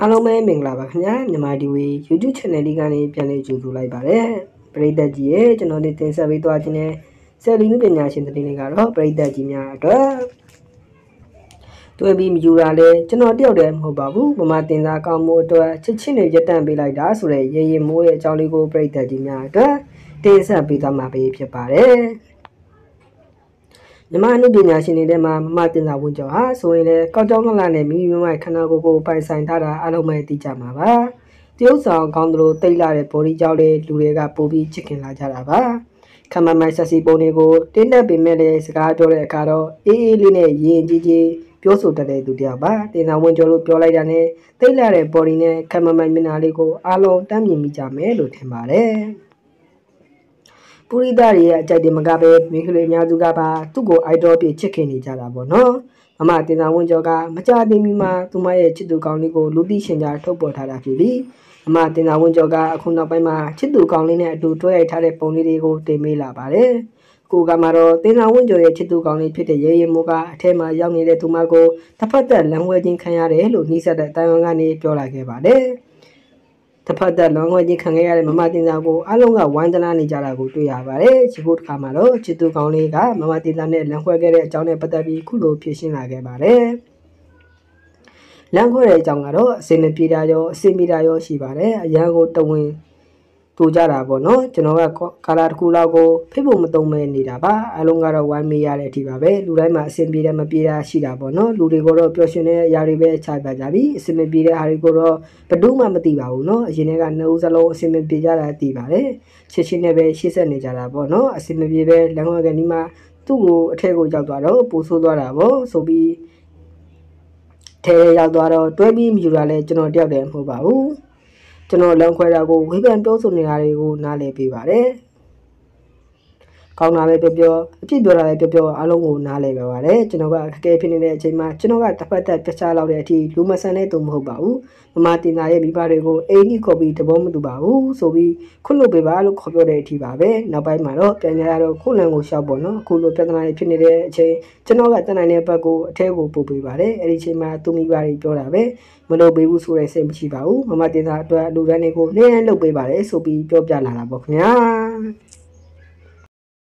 အားလုံးပဲမင်္ဂလာပါခင်ဗျာမြန်မာဒီဝေ YouTube Channel လေးကနေပြန်လည်ကြိုဆိုလိုက်ပါရစေပရိသတ်ကြီးရဲ့ကျွန်တော်တို့တင်ဆက်ပေးသွားခြင်းနဲ့ဆယ်လီနုပညာရှင်တင်တွေကတော့ပရိသတ်ကြီးများအတွက်တွေ့ပြီးမယူတာလဲကျွန်တော်တယောက်တည်းမဟုတ်ပါဘူးမမတင်စားကောင်းမှုအတွက်ချစ်ချင်းတွေရပ်တန့်ပေးလိုက်တာဆိုတဲ့ရေရင်မိုးရဲ့အကြောင်းလေးကိုပရိသတ်ကြီးများအတွက်တင်ဆက်ပေးသွားမှာဖြစ်ပါတယ်မြန်မာအမှုပညာရှင်တွေထဲမှာမမတင်စာဝန်ကျော်ဟာဆိုရင်လည်းကောက်ကြောင်းကလာနဲ့မိမိမမခန္ဓာကိုယ်ကိုပိုင်ဆိုင်ထားတာအလုံးမဲ့သိကြမှာပါတရုတ်ဆောင်ကောင်းသလိုတိတ်လာတဲ့ body ကြောင့်လည်းလူတွေကပိုပြီးချစ်ခင်လာကြတာပါခမမိုင်ဆက်စီပုံတွေကိုတင်းတက်ပေမဲ့လည်းစကားပြောတဲ့အခါတော့အေးအေးလေးနဲ့ရင်ကြီးကြီးပြောဆိုတတ်တဲ့သူတယောက်ပါတင်သာဝင်ကျော်လို့ပြောလိုက်တာနဲ့တိတ်လာတဲ့ body နဲ့ခမမိုင်မျက်နှာလေးကိုအားလုံးတမ်းမြင်မိကြမယ်လို့ထင်ပါတယ်ပူရိသတွေရဲ့အကြိုက်တွေမကပဲမိန်းကလေးအများစုကပါသူ့ကို idol ဖြစ်ချစ်ခင်နေကြတာပေါ့နော်။မမတင်သာဝင်းကျော်ကမကြသေးမီမှာသူမရဲ့ချစ်သူကောင်းလေးကိုလူသိရှင်ကြားထုတ်ပေါ်ထားတာဖြစ်ပြီးအမတင်သာဝင်းကျော်ကအခုနောက်ပိုင်းမှာချစ်သူကောင်းလေးနဲ့အတူတွဲရိုက်ထားတဲ့ပုံလေးတွေကိုတင်ပေးလာပါတယ်။ကိုကမှာတော့တင်သာဝင်းကျော်ရဲ့ချစ်သူကောင်းလေးဖြစ်တဲ့ရဲရဲမိုးကအထဲမှာရောက်နေတဲ့သူမကိုတစ်ဖက်သက်လမ်းဝဲချင်းခံရတယ်လို့နှိစက်တဲ့တိုင်ဝန်ကနေပြောလာခဲ့ပါတယ်။တစ်ဖက်သက်လွန်ခွင့်ချင်းခံခဲ့ရတဲ့မမတင်စာကိုအလုံးကဝမ်းတနာနေကြတာကိုတွေ့ရပါတယ်။ချီဖို့တစ်ခါမှာတော့ချစ်သူကောင်းလေးကမမတင်စာနဲ့လန်ခွဲခဲ့တဲ့အကြောင်းနဲ့ပတ်သက်ပြီးခုလိုဖြေရှင်းလာခဲ့ပါတယ်။လမ်းခွဲတဲ့အကြောင်းကတော့အစင်မပြေတာရောအစင်မီတာရောရှိပါတယ်အရန်ကိုတဝင်းပူကြတာပေါ့နော်ကျွန်တော်ကကာလာတစ်ခုလောက်ကိုဖိဖို့မတုံးမဲနေတာပါအားလုံးကတော့ဝိုင်းမေးရတဲ့အထိပါပဲလူတိုင်းမှာအဆင်ပြေတယ်မပြေတာရှိတာပေါ့နော်လူတွေကတော့ပျော်ရွှင်တဲ့အရာတွေပဲခြိုက်ပါကြပြီအဆင်မပြေတဲ့အားတွေကတော့ဘယ်သူမှမသိပါဘူးနော်အရင်ကနှုတ်စလုံးအဆင်မပြေကြတာသိပါတယ်ချက်ချင်းနဲ့ပဲရှေ့ဆက်နေကြတာပေါ့နော်အဆင်မပြေပဲလမ်းဝကနီးမှာသူ့ကိုအထက်ကိုရောက်သွားတော့ပူဆိုးသွားတာပေါ့ဆိုပြီးထဲရောက်သွားတော့တွဲပြီးမြူတာလဲကျွန်တော်တယောက်တည်းမဟုတ်ပါဘူးကျွန်တော်လမ်းခွဲတာကိုဝေဖန်ပြောဆိုနေတာတွေကိုနားလည်ပေးပါတယ်။ကောင်းတာပဲပြောပြောအဖြစ်ပြောတာပဲပြောပြောအားလုံးကိုနားလည်ပါပါတယ်ကျွန်တော်ကအခက်အခဲဖြစ်နေတဲ့အချိန်မှာကျွန်တော်ကတစ်ဖက်သက်ပြချလောက်တဲ့အထိလူမဆန်တဲ့သူမဟုတ်ပါဘူးမမတင်တာရဲ့မိဘတွေကိုအိမ်ကြီးခေါ်ပြီးတဘောမတူပါဘူးဆိုပြီးခွတ်လို့ပေးပါလို့ခေါ်ပြောတဲ့အထိပါပဲနောက်ပိုင်းမှာတော့ပြန်ကြရတော့ခုလန်ကိုရှောက်ပေါ့နော်အခုလိုပြဿနာတွေဖြစ်နေတဲ့အချိန်ကျွန်တော်ကတန်နိုင်တဲ့ဘက်ကိုအထဲကိုပို့ပေးပါတယ်အဲ့ဒီအချိန်မှာသူမိဘတွေပြောတာပဲမလုပ်ပေးဘူးဆိုတဲ့စိတ်မရှိပါဘူးမမတင်တာအတွက်လူတန်းတွေကိုနှင်းနှင်းလုပ်ပေးပါတယ်ဆိုပြီးပြောပြလာတာပေါ့ခင်ဗျာ